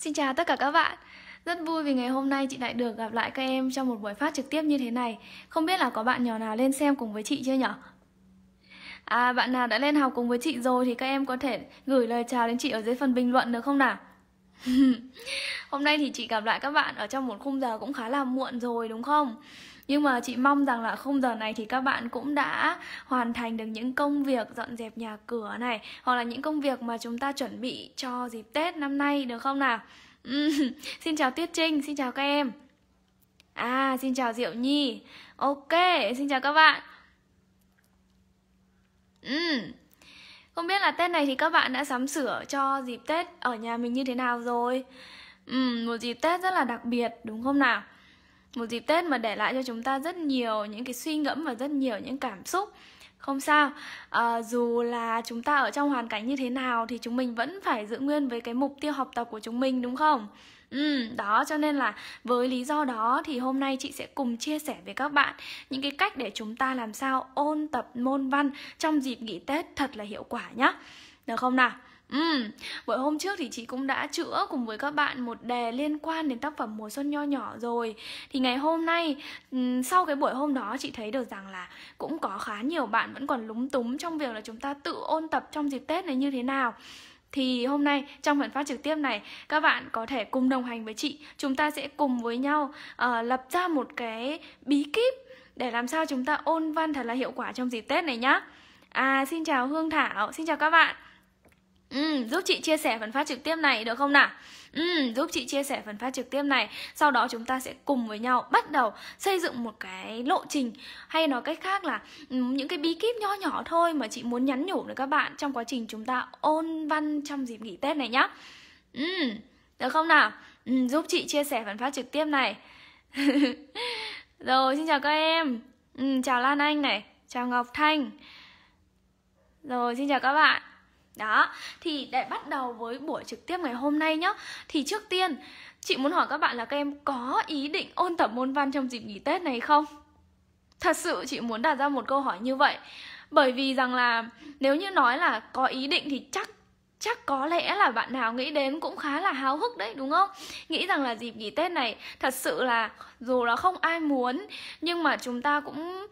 Xin chào tất cả các bạn Rất vui vì ngày hôm nay chị lại được gặp lại các em trong một buổi phát trực tiếp như thế này Không biết là có bạn nhỏ nào lên xem cùng với chị chưa nhở? À bạn nào đã lên học cùng với chị rồi thì các em có thể gửi lời chào đến chị ở dưới phần bình luận được không nào? hôm nay thì chị gặp lại các bạn ở trong một khung giờ cũng khá là muộn rồi đúng không? nhưng mà chị mong rằng là khung giờ này thì các bạn cũng đã hoàn thành được những công việc dọn dẹp nhà cửa này hoặc là những công việc mà chúng ta chuẩn bị cho dịp Tết năm nay được không nào? xin chào Tuyết Trinh, xin chào các em. À, xin chào Diệu Nhi. Ok, xin chào các bạn. Ừ. Không biết là Tết này thì các bạn đã sắm sửa cho dịp Tết ở nhà mình như thế nào rồi? Ừ, một dịp Tết rất là đặc biệt đúng không nào? một dịp tết mà để lại cho chúng ta rất nhiều những cái suy ngẫm và rất nhiều những cảm xúc không sao à, dù là chúng ta ở trong hoàn cảnh như thế nào thì chúng mình vẫn phải giữ nguyên với cái mục tiêu học tập của chúng mình đúng không ừ đó cho nên là với lý do đó thì hôm nay chị sẽ cùng chia sẻ với các bạn những cái cách để chúng ta làm sao ôn tập môn văn trong dịp nghỉ tết thật là hiệu quả nhá được không nào Ừ, buổi hôm trước thì chị cũng đã chữa cùng với các bạn một đề liên quan đến tác phẩm Mùa Xuân Nho Nhỏ rồi Thì ngày hôm nay, ừ, sau cái buổi hôm đó chị thấy được rằng là cũng có khá nhiều bạn vẫn còn lúng túng trong việc là chúng ta tự ôn tập trong dịp Tết này như thế nào thì hôm nay trong phần phát trực tiếp này các bạn có thể cùng đồng hành với chị chúng ta sẽ cùng với nhau uh, lập ra một cái bí kíp để làm sao chúng ta ôn văn thật là hiệu quả trong dịp tết này nhá à xin chào hương thảo xin chào các bạn Ừ, giúp chị chia sẻ phần phát trực tiếp này được không nào? Ừ, giúp chị chia sẻ phần phát trực tiếp này Sau đó chúng ta sẽ cùng với nhau bắt đầu xây dựng một cái lộ trình Hay nói cách khác là những cái bí kíp nho nhỏ thôi Mà chị muốn nhắn nhủ với các bạn trong quá trình chúng ta ôn văn trong dịp nghỉ Tết này nhá Ừ, được không nào? Ừ, giúp chị chia sẻ phần phát trực tiếp này Rồi, xin chào các em ừ, Chào Lan Anh này, chào Ngọc Thanh Rồi, xin chào các bạn đó, thì để bắt đầu với buổi trực tiếp ngày hôm nay nhá Thì trước tiên, chị muốn hỏi các bạn là các em có ý định ôn tập môn văn trong dịp nghỉ Tết này không? Thật sự chị muốn đặt ra một câu hỏi như vậy Bởi vì rằng là nếu như nói là có ý định thì chắc chắc có lẽ là bạn nào nghĩ đến cũng khá là háo hức đấy đúng không nghĩ rằng là dịp nghỉ tết này thật sự là dù là không ai muốn nhưng mà chúng ta cũng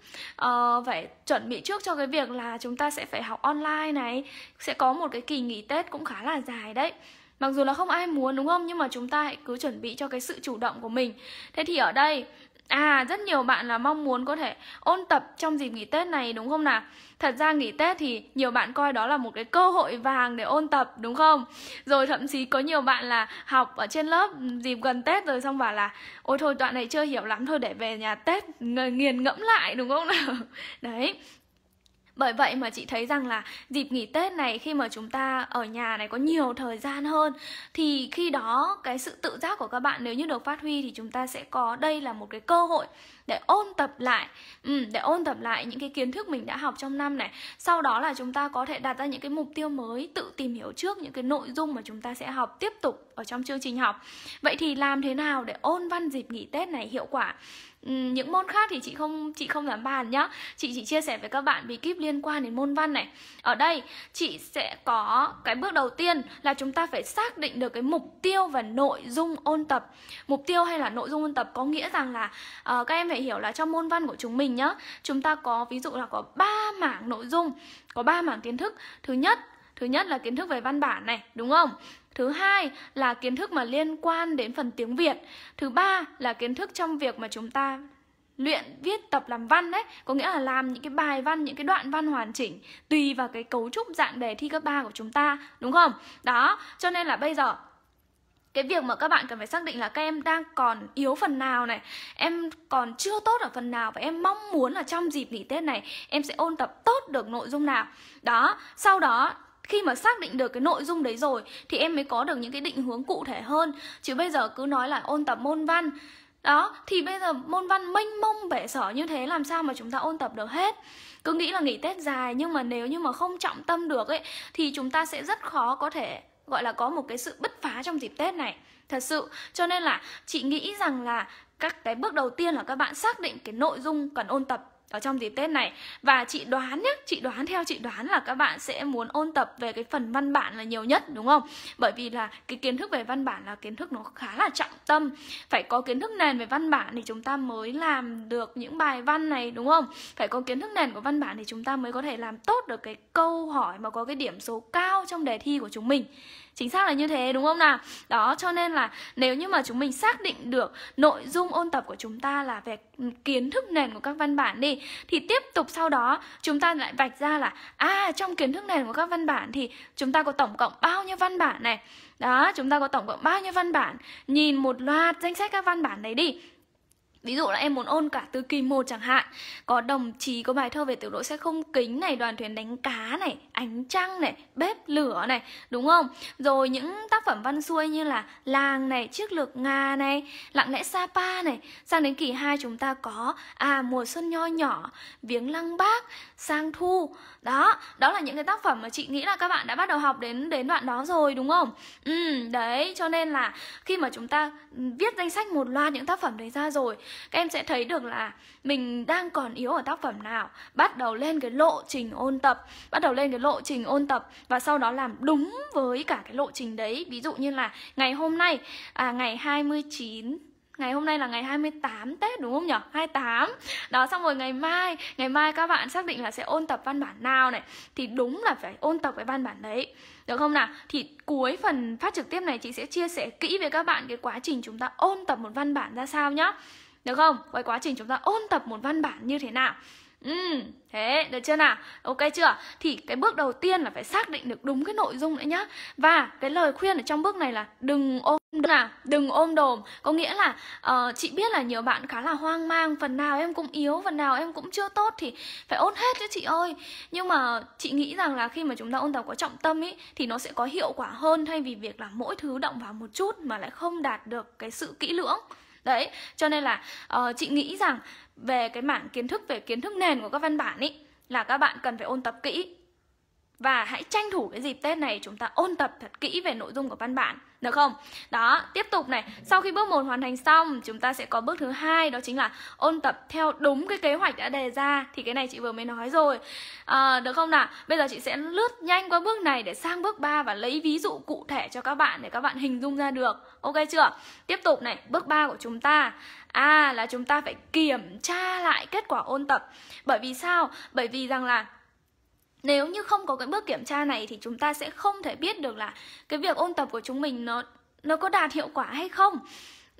uh, phải chuẩn bị trước cho cái việc là chúng ta sẽ phải học online này sẽ có một cái kỳ nghỉ tết cũng khá là dài đấy mặc dù là không ai muốn đúng không nhưng mà chúng ta hãy cứ chuẩn bị cho cái sự chủ động của mình thế thì ở đây À rất nhiều bạn là mong muốn có thể ôn tập trong dịp nghỉ Tết này đúng không nào? Thật ra nghỉ Tết thì nhiều bạn coi đó là một cái cơ hội vàng để ôn tập đúng không? Rồi thậm chí có nhiều bạn là học ở trên lớp dịp gần Tết rồi xong bảo là Ôi thôi đoạn này chưa hiểu lắm thôi để về nhà Tết nghiền ngẫm lại đúng không nào? Đấy, bởi vậy mà chị thấy rằng là dịp nghỉ tết này khi mà chúng ta ở nhà này có nhiều thời gian hơn thì khi đó cái sự tự giác của các bạn nếu như được phát huy thì chúng ta sẽ có đây là một cái cơ hội để ôn tập lại ừ, để ôn tập lại những cái kiến thức mình đã học trong năm này sau đó là chúng ta có thể đặt ra những cái mục tiêu mới tự tìm hiểu trước những cái nội dung mà chúng ta sẽ học tiếp tục ở trong chương trình học vậy thì làm thế nào để ôn văn dịp nghỉ tết này hiệu quả ừ, những môn khác thì chị không chị không dám bàn nhá chị chỉ chia sẻ với các bạn bí kíp liên quan đến môn văn này ở đây chị sẽ có cái bước đầu tiên là chúng ta phải xác định được cái mục tiêu và nội dung ôn tập mục tiêu hay là nội dung ôn tập có nghĩa rằng là uh, các em phải phải hiểu là trong môn văn của chúng mình nhá chúng ta có ví dụ là có ba mảng nội dung có ba mảng kiến thức thứ nhất thứ nhất là kiến thức về văn bản này đúng không thứ hai là kiến thức mà liên quan đến phần tiếng việt thứ ba là kiến thức trong việc mà chúng ta luyện viết tập làm văn đấy có nghĩa là làm những cái bài văn những cái đoạn văn hoàn chỉnh tùy vào cái cấu trúc dạng đề thi cấp 3 của chúng ta đúng không đó cho nên là bây giờ cái việc mà các bạn cần phải xác định là các em đang còn yếu phần nào này em còn chưa tốt ở phần nào và em mong muốn là trong dịp nghỉ tết này em sẽ ôn tập tốt được nội dung nào đó sau đó khi mà xác định được cái nội dung đấy rồi thì em mới có được những cái định hướng cụ thể hơn chứ bây giờ cứ nói là ôn tập môn văn đó thì bây giờ môn văn mênh mông bể sở như thế làm sao mà chúng ta ôn tập được hết cứ nghĩ là nghỉ tết dài nhưng mà nếu như mà không trọng tâm được ấy thì chúng ta sẽ rất khó có thể gọi là có một cái sự bứt phá trong dịp Tết này thật sự cho nên là chị nghĩ rằng là các cái bước đầu tiên là các bạn xác định cái nội dung cần ôn tập ở trong dịp Tết này và chị đoán nhé, chị đoán theo chị đoán là các bạn sẽ muốn ôn tập về cái phần văn bản là nhiều nhất đúng không? Bởi vì là cái kiến thức về văn bản là kiến thức nó khá là trọng tâm, phải có kiến thức nền về văn bản thì chúng ta mới làm được những bài văn này đúng không? Phải có kiến thức nền của văn bản thì chúng ta mới có thể làm tốt được cái câu hỏi mà có cái điểm số cao trong đề thi của chúng mình. Chính xác là như thế đúng không nào? Đó cho nên là nếu như mà chúng mình xác định được nội dung ôn tập của chúng ta là về kiến thức nền của các văn bản đi thì tiếp tục sau đó chúng ta lại vạch ra là à trong kiến thức nền của các văn bản thì chúng ta có tổng cộng bao nhiêu văn bản này. Đó, chúng ta có tổng cộng bao nhiêu văn bản? Nhìn một loạt danh sách các văn bản đấy đi Ví dụ là em muốn ôn cả từ kỳ 1 chẳng hạn Có đồng chí có bài thơ về tiểu đội xe không kính này Đoàn thuyền đánh cá này Ánh trăng này Bếp lửa này Đúng không? Rồi những tác phẩm văn xuôi như là Làng này Chiếc lược Nga này Lặng lẽ Sapa này Sang đến kỳ 2 chúng ta có À mùa xuân nho nhỏ Viếng lăng bác Sang thu Đó Đó là những cái tác phẩm mà chị nghĩ là các bạn đã bắt đầu học đến đến đoạn đó rồi đúng không? Ừ đấy cho nên là khi mà chúng ta viết danh sách một loạt những tác phẩm đấy ra rồi các em sẽ thấy được là mình đang còn yếu ở tác phẩm nào bắt đầu lên cái lộ trình ôn tập bắt đầu lên cái lộ trình ôn tập và sau đó làm đúng với cả cái lộ trình đấy ví dụ như là ngày hôm nay à, ngày 29 Ngày hôm nay là ngày 28 Tết đúng không nhỉ? 28 Đó xong rồi ngày mai Ngày mai các bạn xác định là sẽ ôn tập văn bản nào này Thì đúng là phải ôn tập cái văn bản đấy Được không nào? Thì cuối phần phát trực tiếp này chị sẽ chia sẻ kỹ với các bạn Cái quá trình chúng ta ôn tập một văn bản ra sao nhá được không? quay quá trình chúng ta ôn tập một văn bản như thế nào? Ừ, thế, được chưa nào? Ok chưa? Thì cái bước đầu tiên là phải xác định được đúng cái nội dung đấy nhá Và cái lời khuyên ở trong bước này là đừng ôm đồm nào, đừng ôm đồm Có nghĩa là uh, chị biết là nhiều bạn khá là hoang mang Phần nào em cũng yếu, phần nào em cũng chưa tốt thì phải ôn hết chứ chị ơi Nhưng mà chị nghĩ rằng là khi mà chúng ta ôn tập có trọng tâm ý Thì nó sẽ có hiệu quả hơn thay vì việc là mỗi thứ động vào một chút mà lại không đạt được cái sự kỹ lưỡng đấy cho nên là uh, chị nghĩ rằng về cái mảng kiến thức về kiến thức nền của các văn bản ý là các bạn cần phải ôn tập kỹ và hãy tranh thủ cái dịp Tết này chúng ta ôn tập thật kỹ về nội dung của văn bản được không? Đó, tiếp tục này, sau khi bước 1 hoàn thành xong, chúng ta sẽ có bước thứ hai đó chính là ôn tập theo đúng cái kế hoạch đã đề ra thì cái này chị vừa mới nói rồi. À, được không nào? Bây giờ chị sẽ lướt nhanh qua bước này để sang bước 3 và lấy ví dụ cụ thể cho các bạn để các bạn hình dung ra được. Ok chưa? Tiếp tục này, bước 3 của chúng ta à là chúng ta phải kiểm tra lại kết quả ôn tập. Bởi vì sao? Bởi vì rằng là nếu như không có cái bước kiểm tra này thì chúng ta sẽ không thể biết được là cái việc ôn tập của chúng mình nó nó có đạt hiệu quả hay không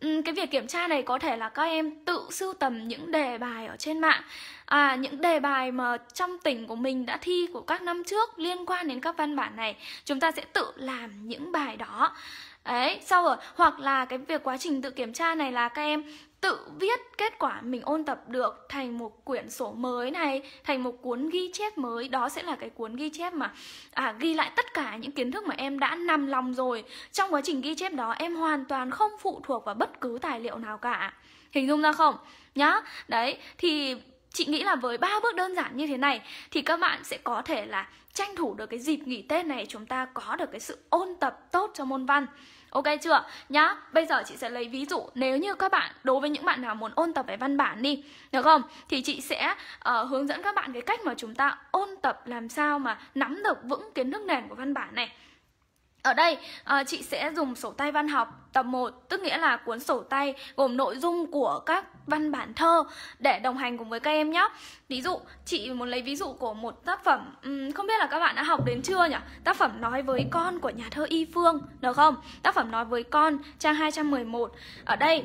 ừ, cái việc kiểm tra này có thể là các em tự sưu tầm những đề bài ở trên mạng à những đề bài mà trong tỉnh của mình đã thi của các năm trước liên quan đến các văn bản này chúng ta sẽ tự làm những bài đó Đấy, sau rồi hoặc là cái việc quá trình tự kiểm tra này là các em tự viết kết quả mình ôn tập được thành một quyển sổ mới này thành một cuốn ghi chép mới đó sẽ là cái cuốn ghi chép mà à, ghi lại tất cả những kiến thức mà em đã nằm lòng rồi trong quá trình ghi chép đó em hoàn toàn không phụ thuộc vào bất cứ tài liệu nào cả hình dung ra không nhá đấy thì chị nghĩ là với ba bước đơn giản như thế này thì các bạn sẽ có thể là tranh thủ được cái dịp nghỉ tết này chúng ta có được cái sự ôn tập tốt cho môn văn Ok chưa? Nhá, bây giờ chị sẽ lấy ví dụ Nếu như các bạn, đối với những bạn nào muốn ôn tập về văn bản đi Được không? Thì chị sẽ uh, hướng dẫn các bạn cái cách mà chúng ta ôn tập làm sao mà nắm được vững kiến thức nền của văn bản này ở đây à, chị sẽ dùng sổ tay văn học tập 1 Tức nghĩa là cuốn sổ tay gồm nội dung của các văn bản thơ Để đồng hành cùng với các em nhé Ví dụ, chị muốn lấy ví dụ của một tác phẩm um, Không biết là các bạn đã học đến chưa nhỉ? Tác phẩm nói với con của nhà thơ Y Phương Được không? Tác phẩm nói với con trang 211 Ở đây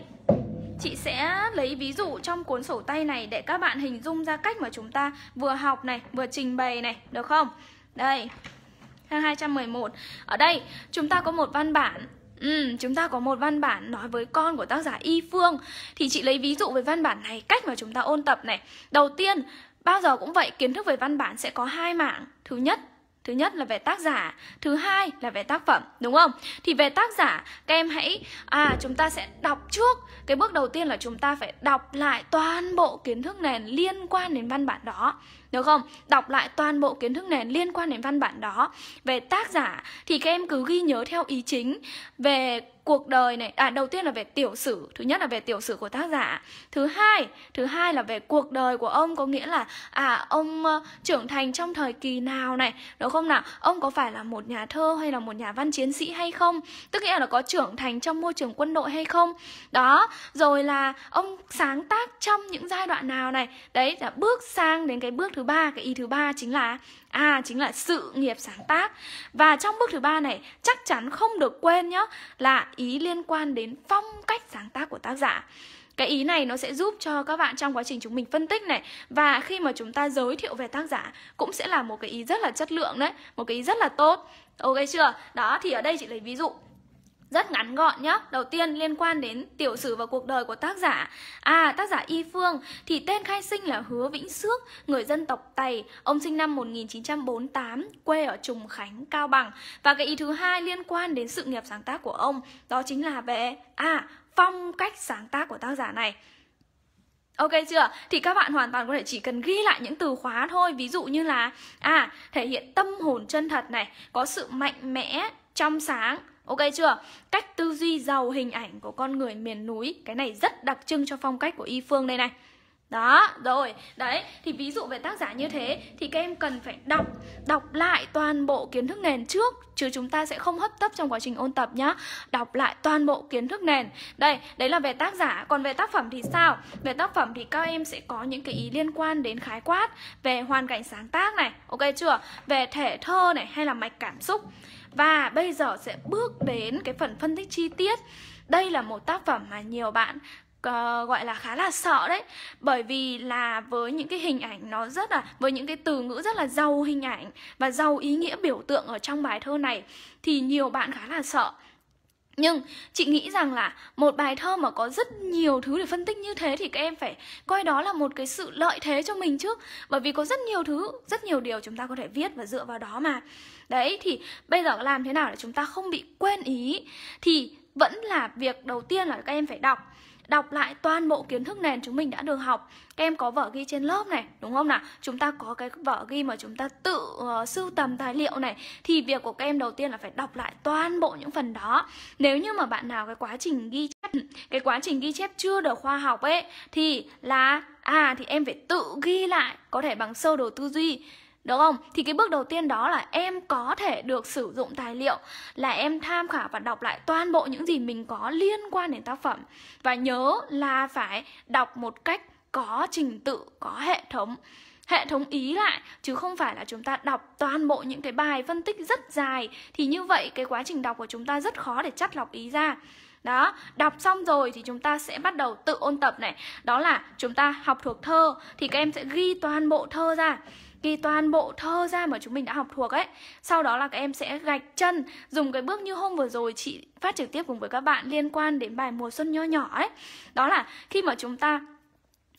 chị sẽ lấy ví dụ trong cuốn sổ tay này để các bạn hình dung ra cách mà chúng ta vừa học này, vừa trình bày này, được không? Đây, trang 211. Ở đây chúng ta có một văn bản Ừ, chúng ta có một văn bản nói với con của tác giả Y Phương Thì chị lấy ví dụ về văn bản này, cách mà chúng ta ôn tập này Đầu tiên, bao giờ cũng vậy, kiến thức về văn bản sẽ có hai mảng Thứ nhất Thứ nhất là về tác giả, thứ hai là về tác phẩm, đúng không? Thì về tác giả, các em hãy à chúng ta sẽ đọc trước. Cái bước đầu tiên là chúng ta phải đọc lại toàn bộ kiến thức này liên quan đến văn bản đó được không đọc lại toàn bộ kiến thức nền liên quan đến văn bản đó về tác giả thì các em cứ ghi nhớ theo ý chính về cuộc đời này à đầu tiên là về tiểu sử thứ nhất là về tiểu sử của tác giả thứ hai thứ hai là về cuộc đời của ông có nghĩa là à ông uh, trưởng thành trong thời kỳ nào này đúng không nào ông có phải là một nhà thơ hay là một nhà văn chiến sĩ hay không tức nghĩa là có trưởng thành trong môi trường quân đội hay không đó rồi là ông sáng tác trong những giai đoạn nào này đấy là bước sang đến cái bước thứ ba cái ý thứ ba chính là à chính là sự nghiệp sáng tác và trong bước thứ ba này chắc chắn không được quên nhá là ý liên quan đến phong cách sáng tác của tác giả cái ý này nó sẽ giúp cho các bạn trong quá trình chúng mình phân tích này và khi mà chúng ta giới thiệu về tác giả cũng sẽ là một cái ý rất là chất lượng đấy một cái ý rất là tốt ok chưa đó thì ở đây chị lấy ví dụ rất ngắn gọn nhé Đầu tiên liên quan đến tiểu sử và cuộc đời của tác giả À tác giả Y Phương thì tên khai sinh là Hứa Vĩnh Sước Người dân tộc Tày Ông sinh năm 1948 quê ở Trùng Khánh, Cao Bằng Và cái ý thứ hai liên quan đến sự nghiệp sáng tác của ông Đó chính là về à phong cách sáng tác của tác giả này Ok chưa? Thì các bạn hoàn toàn có thể chỉ cần ghi lại những từ khóa thôi Ví dụ như là À, thể hiện tâm hồn chân thật này Có sự mạnh mẽ, trong sáng Ok chưa? Cách tư duy giàu hình ảnh của con người miền núi Cái này rất đặc trưng cho phong cách của Y Phương đây này đó, rồi, đấy, thì ví dụ về tác giả như thế Thì các em cần phải đọc, đọc lại toàn bộ kiến thức nền trước Chứ chúng ta sẽ không hấp tấp trong quá trình ôn tập nhá Đọc lại toàn bộ kiến thức nền Đây, đấy là về tác giả Còn về tác phẩm thì sao? Về tác phẩm thì các em sẽ có những cái ý liên quan đến khái quát Về hoàn cảnh sáng tác này, ok chưa? Về thể thơ này hay là mạch cảm xúc và bây giờ sẽ bước đến cái phần phân tích chi tiết Đây là một tác phẩm mà nhiều bạn ờ, gọi là khá là sợ đấy bởi vì là với những cái hình ảnh nó rất là với những cái từ ngữ rất là giàu hình ảnh và giàu ý nghĩa biểu tượng ở trong bài thơ này thì nhiều bạn khá là sợ nhưng chị nghĩ rằng là một bài thơ mà có rất nhiều thứ để phân tích như thế thì các em phải coi đó là một cái sự lợi thế cho mình trước bởi vì có rất nhiều thứ rất nhiều điều chúng ta có thể viết và dựa vào đó mà đấy thì bây giờ làm thế nào để chúng ta không bị quên ý thì vẫn là việc đầu tiên là các em phải đọc đọc lại toàn bộ kiến thức nền chúng mình đã được học các em có vở ghi trên lớp này đúng không nào chúng ta có cái vở ghi mà chúng ta tự uh, sưu tầm tài liệu này thì việc của các em đầu tiên là phải đọc lại toàn bộ những phần đó nếu như mà bạn nào cái quá trình ghi chép cái quá trình ghi chép chưa được khoa học ấy thì là à thì em phải tự ghi lại có thể bằng sơ đồ tư duy được không? Thì cái bước đầu tiên đó là em có thể được sử dụng tài liệu là em tham khảo và đọc lại toàn bộ những gì mình có liên quan đến tác phẩm. Và nhớ là phải đọc một cách có trình tự, có hệ thống hệ thống ý lại chứ không phải là chúng ta đọc toàn bộ những cái bài phân tích rất dài thì như vậy cái quá trình đọc của chúng ta rất khó để chắt lọc ý ra đó đọc xong rồi thì chúng ta sẽ bắt đầu tự ôn tập này đó là chúng ta học thuộc thơ thì các em sẽ ghi toàn bộ thơ ra ghi toàn bộ thơ ra mà chúng mình đã học thuộc ấy sau đó là các em sẽ gạch chân dùng cái bước như hôm vừa rồi chị phát trực tiếp cùng với các bạn liên quan đến bài mùa xuân nho nhỏ ấy đó là khi mà chúng ta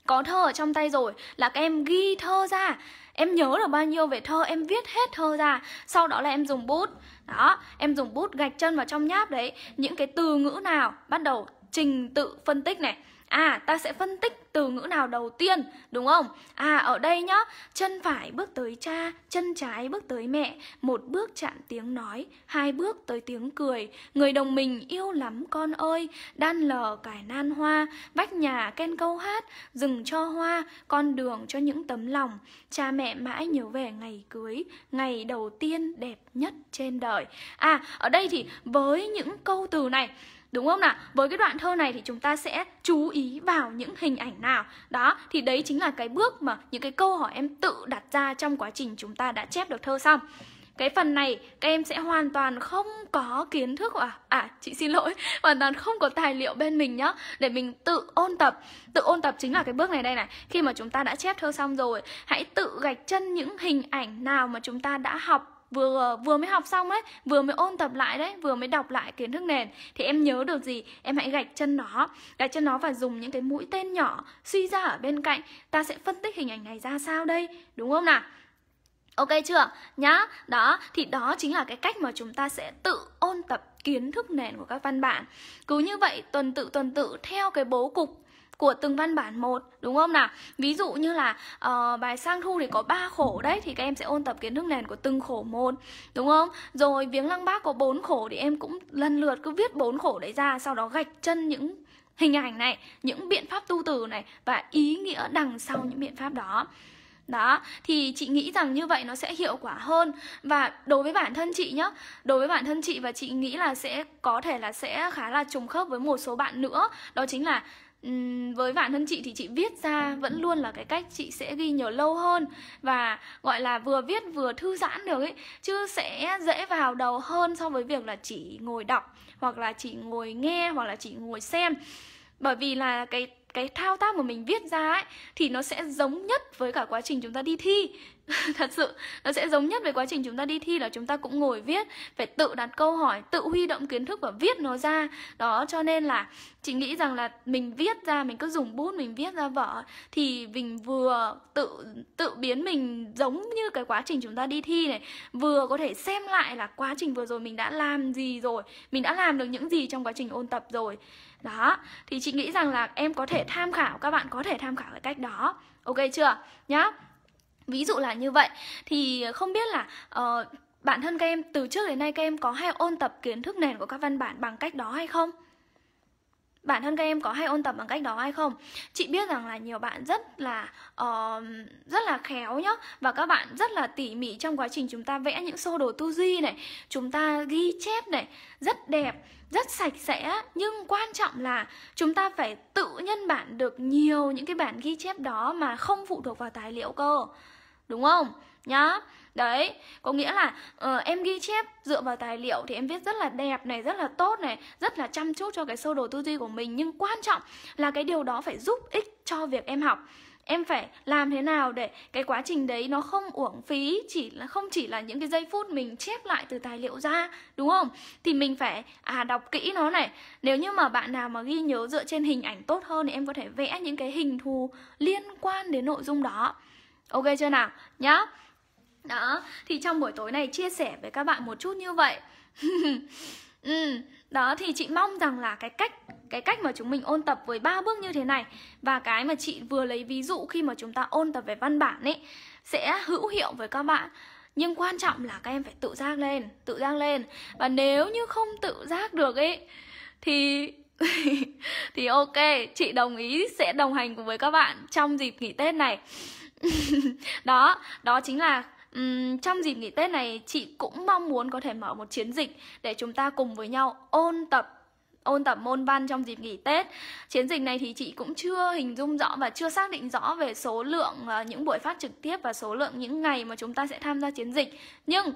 có thơ ở trong tay rồi là các em ghi thơ ra em nhớ được bao nhiêu về thơ em viết hết thơ ra sau đó là em dùng bút đó em dùng bút gạch chân vào trong nháp đấy những cái từ ngữ nào bắt đầu trình tự phân tích này à ta sẽ phân tích từ ngữ nào đầu tiên đúng không à ở đây nhá chân phải bước tới cha chân trái bước tới mẹ một bước chạm tiếng nói hai bước tới tiếng cười người đồng mình yêu lắm con ơi đan lờ cải nan hoa vách nhà ken câu hát rừng cho hoa con đường cho những tấm lòng cha mẹ mãi nhớ về ngày cưới ngày đầu tiên đẹp nhất trên đời à ở đây thì với những câu từ này Đúng không nào? Với cái đoạn thơ này thì chúng ta sẽ chú ý vào những hình ảnh nào. Đó, thì đấy chính là cái bước mà những cái câu hỏi em tự đặt ra trong quá trình chúng ta đã chép được thơ xong. Cái phần này các em sẽ hoàn toàn không có kiến thức à à chị xin lỗi, hoàn toàn không có tài liệu bên mình nhá để mình tự ôn tập. Tự ôn tập chính là cái bước này đây này. Khi mà chúng ta đã chép thơ xong rồi, hãy tự gạch chân những hình ảnh nào mà chúng ta đã học vừa vừa mới học xong ấy vừa mới ôn tập lại đấy vừa mới đọc lại kiến thức nền thì em nhớ được gì em hãy gạch chân nó gạch chân nó và dùng những cái mũi tên nhỏ suy ra ở bên cạnh ta sẽ phân tích hình ảnh này ra sao đây đúng không nào Ok chưa? Nhá, đó, thì đó chính là cái cách mà chúng ta sẽ tự ôn tập kiến thức nền của các văn bản. Cứ như vậy tuần tự tuần tự theo cái bố cục của từng văn bản một đúng không nào ví dụ như là uh, bài sang thu thì có ba khổ đấy thì các em sẽ ôn tập kiến thức nền của từng khổ một đúng không rồi viếng lăng bác có bốn khổ thì em cũng lần lượt cứ viết bốn khổ đấy ra sau đó gạch chân những hình ảnh này những biện pháp tu từ này và ý nghĩa đằng sau những biện pháp đó đó thì chị nghĩ rằng như vậy nó sẽ hiệu quả hơn và đối với bản thân chị nhá đối với bản thân chị và chị nghĩ là sẽ có thể là sẽ khá là trùng khớp với một số bạn nữa đó chính là Uhm, với bản thân chị thì chị viết ra ừ. vẫn luôn là cái cách chị sẽ ghi nhớ lâu hơn và gọi là vừa viết vừa thư giãn được ấy chứ sẽ dễ vào đầu hơn so với việc là chỉ ngồi đọc hoặc là chỉ ngồi nghe hoặc là chỉ ngồi xem bởi vì là cái cái thao tác mà mình viết ra ấy thì nó sẽ giống nhất với cả quá trình chúng ta đi thi thật sự nó sẽ giống nhất với quá trình chúng ta đi thi là chúng ta cũng ngồi viết phải tự đặt câu hỏi tự huy động kiến thức và viết nó ra đó cho nên là chị nghĩ rằng là mình viết ra mình cứ dùng bút mình viết ra vở thì mình vừa tự tự biến mình giống như cái quá trình chúng ta đi thi này vừa có thể xem lại là quá trình vừa rồi mình đã làm gì rồi mình đã làm được những gì trong quá trình ôn tập rồi đó thì chị nghĩ rằng là em có thể tham khảo các bạn có thể tham khảo cái cách đó ok chưa nhá ví dụ là như vậy thì không biết là uh, bản thân các em từ trước đến nay các em có hay ôn tập kiến thức nền của các văn bản bằng cách đó hay không bản thân các em có hay ôn tập bằng cách đó hay không chị biết rằng là nhiều bạn rất là uh, rất là khéo nhá và các bạn rất là tỉ mỉ trong quá trình chúng ta vẽ những sơ đồ tư duy này chúng ta ghi chép này rất đẹp rất sạch sẽ nhưng quan trọng là chúng ta phải tự nhân bản được nhiều những cái bản ghi chép đó mà không phụ thuộc vào tài liệu cơ đúng không nhá đấy có nghĩa là uh, em ghi chép dựa vào tài liệu thì em viết rất là đẹp này rất là tốt này rất là chăm chút cho cái sơ đồ tư duy của mình nhưng quan trọng là cái điều đó phải giúp ích cho việc em học em phải làm thế nào để cái quá trình đấy nó không uổng phí chỉ là không chỉ là những cái giây phút mình chép lại từ tài liệu ra đúng không thì mình phải à đọc kỹ nó này nếu như mà bạn nào mà ghi nhớ dựa trên hình ảnh tốt hơn thì em có thể vẽ những cái hình thù liên quan đến nội dung đó Ok chưa nào? Nhá. Đó, thì trong buổi tối này chia sẻ với các bạn một chút như vậy. ừ, đó thì chị mong rằng là cái cách cái cách mà chúng mình ôn tập với ba bước như thế này và cái mà chị vừa lấy ví dụ khi mà chúng ta ôn tập về văn bản ấy sẽ hữu hiệu với các bạn nhưng quan trọng là các em phải tự giác lên tự giác lên và nếu như không tự giác được ấy thì thì ok chị đồng ý sẽ đồng hành cùng với các bạn trong dịp nghỉ tết này đó đó chính là um, trong dịp nghỉ tết này chị cũng mong muốn có thể mở một chiến dịch để chúng ta cùng với nhau ôn tập ôn tập môn văn trong dịp nghỉ Tết. Chiến dịch này thì chị cũng chưa hình dung rõ và chưa xác định rõ về số lượng à, những buổi phát trực tiếp và số lượng những ngày mà chúng ta sẽ tham gia chiến dịch. Nhưng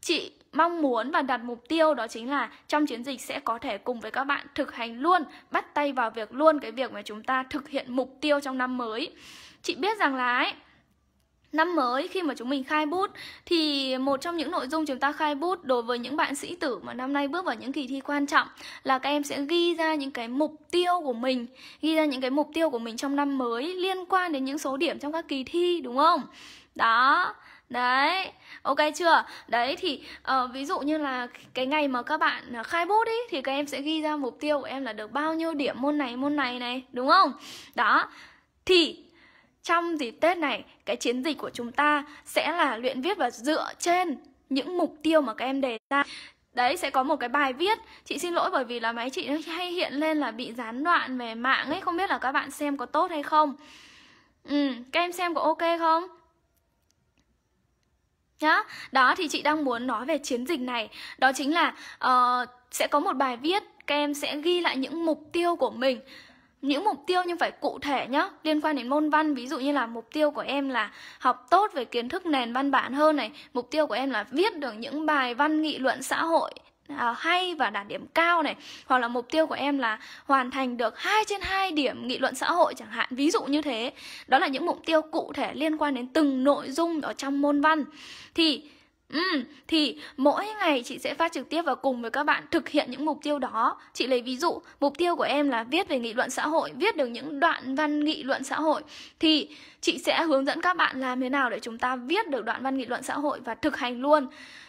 chị mong muốn và đặt mục tiêu đó chính là trong chiến dịch sẽ có thể cùng với các bạn thực hành luôn, bắt tay vào việc luôn cái việc mà chúng ta thực hiện mục tiêu trong năm mới. Chị biết rằng là ấy, Năm mới khi mà chúng mình khai bút thì một trong những nội dung chúng ta khai bút đối với những bạn sĩ tử mà năm nay bước vào những kỳ thi quan trọng là các em sẽ ghi ra những cái mục tiêu của mình, ghi ra những cái mục tiêu của mình trong năm mới liên quan đến những số điểm trong các kỳ thi đúng không? Đó. Đấy, ok chưa? Đấy thì uh, ví dụ như là cái ngày mà các bạn ờ, khai bút ý thì các em sẽ ghi ra mục tiêu của em là được bao nhiêu điểm môn này môn này này, đúng không? Đó. Thì trong dịp Tết này, cái chiến dịch của chúng ta sẽ là luyện viết và dựa trên những mục tiêu mà các em đề ra. Đấy, sẽ có một cái bài viết Chị xin lỗi bởi vì là máy chị nó hay hiện lên là bị gián đoạn về mạng ấy Không biết là các bạn xem có tốt hay không Ừ, các em xem có ok không? Nhá, đó thì chị đang muốn nói về chiến dịch này Đó chính là uh, sẽ có một bài viết Các em sẽ ghi lại những mục tiêu của mình những mục tiêu nhưng phải cụ thể nhá liên quan đến môn văn ví dụ như là mục tiêu của em là học tốt về kiến thức nền văn bản hơn này mục tiêu của em là viết được những bài văn nghị luận xã hội à, hay và đạt điểm cao này hoặc là mục tiêu của em là hoàn thành được 2 trên 2 điểm nghị luận xã hội chẳng hạn ví dụ như thế đó là những mục tiêu cụ thể liên quan đến từng nội dung ở trong môn văn thì Ừ, thì mỗi ngày chị sẽ phát trực tiếp và cùng với các bạn thực hiện những mục tiêu đó Chị lấy ví dụ, mục tiêu của em là viết về nghị luận xã hội, viết được những đoạn văn nghị luận xã hội Thì chị sẽ hướng dẫn các bạn làm thế nào để chúng ta viết được đoạn văn nghị luận xã hội và thực hành luôn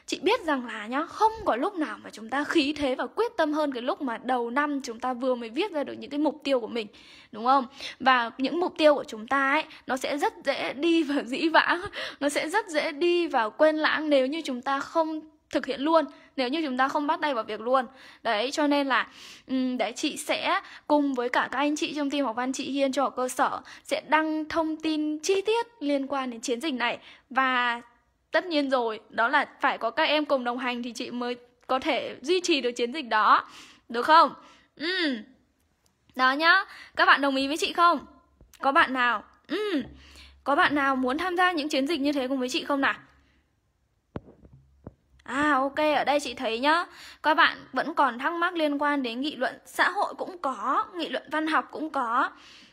chị biết rằng là nhá không có lúc nào mà chúng ta khí thế và quyết tâm hơn cái lúc mà đầu năm chúng ta vừa mới viết ra được những cái mục tiêu của mình đúng không và những mục tiêu của chúng ta ấy nó sẽ rất dễ đi vào dĩ vãng nó sẽ rất dễ đi vào quên lãng nếu như chúng ta không thực hiện luôn nếu như chúng ta không bắt tay vào việc luôn đấy cho nên là um, đấy chị sẽ cùng với cả các anh chị trong team học văn chị hiên cho cơ sở sẽ đăng thông tin chi tiết liên quan đến chiến dịch này và tất nhiên rồi đó là phải có các em cùng đồng hành thì chị mới có thể duy trì được chiến dịch đó được không ừ đó nhá các bạn đồng ý với chị không có bạn nào ừ có bạn nào muốn tham gia những chiến dịch như thế cùng với chị không nào À ok, ở đây chị thấy nhá Các bạn vẫn còn thắc mắc liên quan đến nghị luận xã hội cũng có Nghị luận văn học cũng có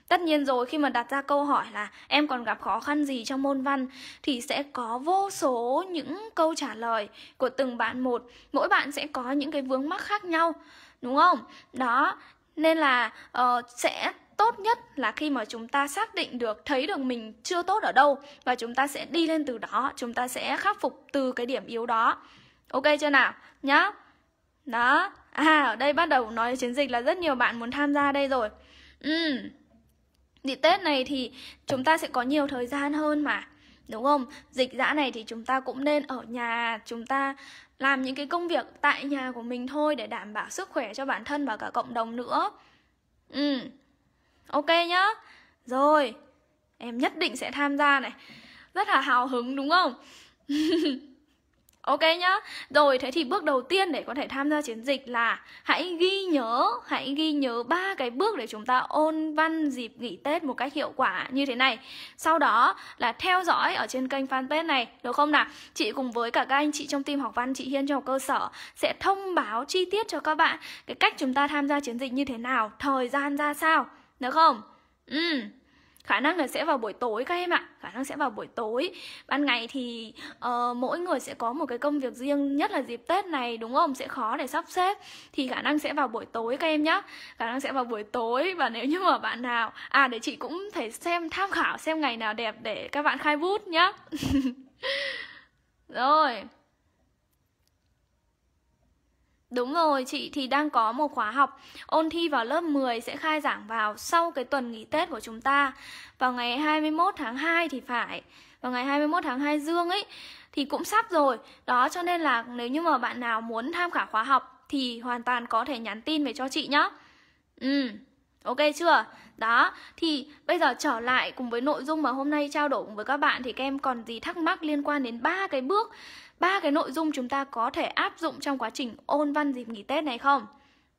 Tất nhiên rồi khi mà đặt ra câu hỏi là em còn gặp khó khăn gì trong môn văn thì sẽ có vô số những câu trả lời của từng bạn một. Mỗi bạn sẽ có những cái vướng mắc khác nhau, đúng không? Đó, nên là uh, sẽ tốt nhất là khi mà chúng ta xác định được thấy được mình chưa tốt ở đâu và chúng ta sẽ đi lên từ đó, chúng ta sẽ khắc phục từ cái điểm yếu đó. Ok chưa nào? Nhá. Đó. À ở đây bắt đầu nói chiến dịch là rất nhiều bạn muốn tham gia đây rồi. Ừm. Uhm. Dịp Tết này thì chúng ta sẽ có nhiều thời gian hơn mà Đúng không? Dịch dã này thì chúng ta cũng nên ở nhà Chúng ta làm những cái công việc tại nhà của mình thôi Để đảm bảo sức khỏe cho bản thân và cả cộng đồng nữa Ừ Ok nhá Rồi Em nhất định sẽ tham gia này Rất là hào hứng đúng không? Ok nhá. Rồi thế thì bước đầu tiên để có thể tham gia chiến dịch là hãy ghi nhớ, hãy ghi nhớ ba cái bước để chúng ta ôn văn dịp nghỉ Tết một cách hiệu quả như thế này. Sau đó là theo dõi ở trên kênh fanpage này, được không nào? Chị cùng với cả các anh chị trong team học văn chị Hiên trong cơ sở sẽ thông báo chi tiết cho các bạn cái cách chúng ta tham gia chiến dịch như thế nào, thời gian ra sao, được không? Ừ khả năng là sẽ vào buổi tối các em ạ khả năng sẽ vào buổi tối ban ngày thì uh, mỗi người sẽ có một cái công việc riêng nhất là dịp tết này đúng không sẽ khó để sắp xếp thì khả năng sẽ vào buổi tối các em nhé khả năng sẽ vào buổi tối và nếu như mà bạn nào à để chị cũng thể xem tham khảo xem ngày nào đẹp để các bạn khai bút nhá rồi Đúng rồi, chị thì đang có một khóa học ôn thi vào lớp 10 sẽ khai giảng vào sau cái tuần nghỉ Tết của chúng ta. Vào ngày 21 tháng 2 thì phải. Vào ngày 21 tháng 2 dương ấy thì cũng sắp rồi. Đó cho nên là nếu như mà bạn nào muốn tham khảo khóa học thì hoàn toàn có thể nhắn tin về cho chị nhé. Ừ. Ok chưa? Đó, thì bây giờ trở lại cùng với nội dung mà hôm nay trao đổi với các bạn thì các em còn gì thắc mắc liên quan đến ba cái bước ba cái nội dung chúng ta có thể áp dụng trong quá trình ôn văn dịp nghỉ Tết này không?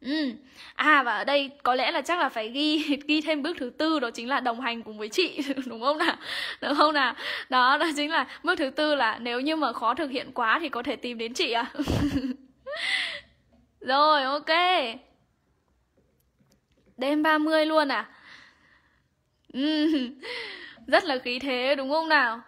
Ừ. À và ở đây có lẽ là chắc là phải ghi ghi thêm bước thứ tư đó chính là đồng hành cùng với chị đúng không nào? Đúng không nào? Đó đó chính là bước thứ tư là nếu như mà khó thực hiện quá thì có thể tìm đến chị à. Rồi ok. Đêm 30 luôn à? Ừ. Rất là khí thế đúng không nào?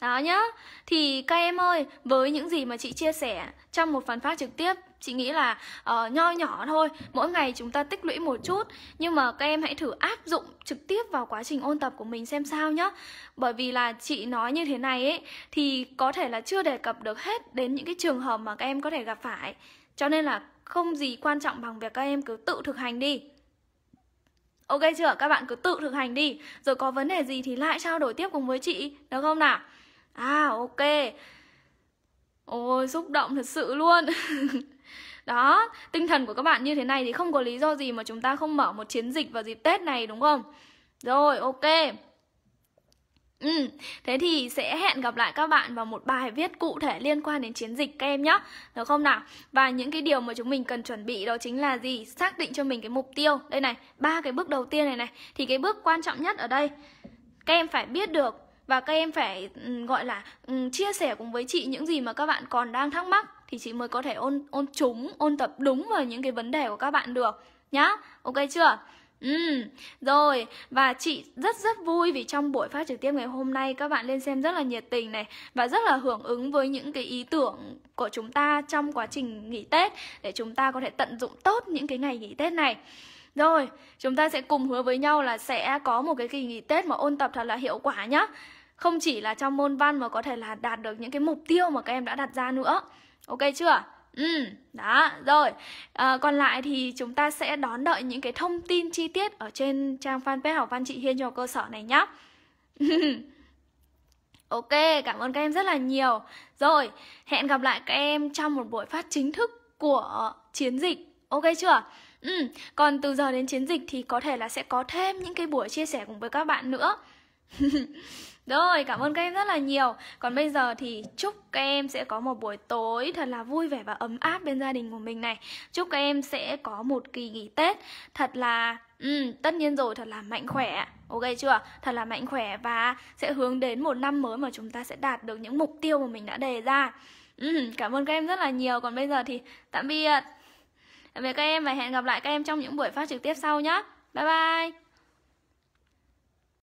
Đó nhá Thì các em ơi Với những gì mà chị chia sẻ Trong một phần phát trực tiếp Chị nghĩ là uh, nho nhỏ thôi Mỗi ngày chúng ta tích lũy một chút Nhưng mà các em hãy thử áp dụng trực tiếp vào quá trình ôn tập của mình xem sao nhá Bởi vì là chị nói như thế này ấy Thì có thể là chưa đề cập được hết Đến những cái trường hợp mà các em có thể gặp phải Cho nên là không gì quan trọng bằng việc các em cứ tự thực hành đi Ok chưa? Các bạn cứ tự thực hành đi Rồi có vấn đề gì thì lại trao đổi tiếp cùng với chị Được không nào? À ok Ôi xúc động thật sự luôn Đó, tinh thần của các bạn như thế này thì không có lý do gì mà chúng ta không mở một chiến dịch vào dịp Tết này đúng không? Rồi, ok Ừ, thế thì sẽ hẹn gặp lại các bạn vào một bài viết cụ thể liên quan đến chiến dịch các em nhé Được không nào? Và những cái điều mà chúng mình cần chuẩn bị đó chính là gì? Xác định cho mình cái mục tiêu Đây này, ba cái bước đầu tiên này này Thì cái bước quan trọng nhất ở đây Các em phải biết được và các em phải ừ, gọi là ừ, chia sẻ cùng với chị những gì mà các bạn còn đang thắc mắc thì chị mới có thể ôn ôn chúng ôn tập đúng vào những cái vấn đề của các bạn được nhá ok chưa Ừ, rồi và chị rất rất vui vì trong buổi phát trực tiếp ngày hôm nay các bạn lên xem rất là nhiệt tình này và rất là hưởng ứng với những cái ý tưởng của chúng ta trong quá trình nghỉ Tết để chúng ta có thể tận dụng tốt những cái ngày nghỉ Tết này. Rồi, chúng ta sẽ cùng hứa với nhau là sẽ có một cái kỳ nghỉ Tết mà ôn tập thật là hiệu quả nhá không chỉ là trong môn văn mà có thể là đạt được những cái mục tiêu mà các em đã đặt ra nữa ok chưa Ừ, đó, rồi à, Còn lại thì chúng ta sẽ đón đợi những cái thông tin chi tiết Ở trên trang fanpage học văn chị Hiên cho cơ sở này nhé Ok, cảm ơn các em rất là nhiều Rồi, hẹn gặp lại các em trong một buổi phát chính thức của chiến dịch Ok chưa? Ừ, còn từ giờ đến chiến dịch thì có thể là sẽ có thêm những cái buổi chia sẻ cùng với các bạn nữa Rồi, cảm ơn các em rất là nhiều. Còn bây giờ thì chúc các em sẽ có một buổi tối thật là vui vẻ và ấm áp bên gia đình của mình này. Chúc các em sẽ có một kỳ nghỉ Tết thật là ừ, tất nhiên rồi thật là mạnh khỏe. Ok chưa? Thật là mạnh khỏe và sẽ hướng đến một năm mới mà chúng ta sẽ đạt được những mục tiêu mà mình đã đề ra. Ừ, cảm ơn các em rất là nhiều. Còn bây giờ thì tạm biệt. Tạm biệt các em và hẹn gặp lại các em trong những buổi phát trực tiếp sau nhé. Bye bye.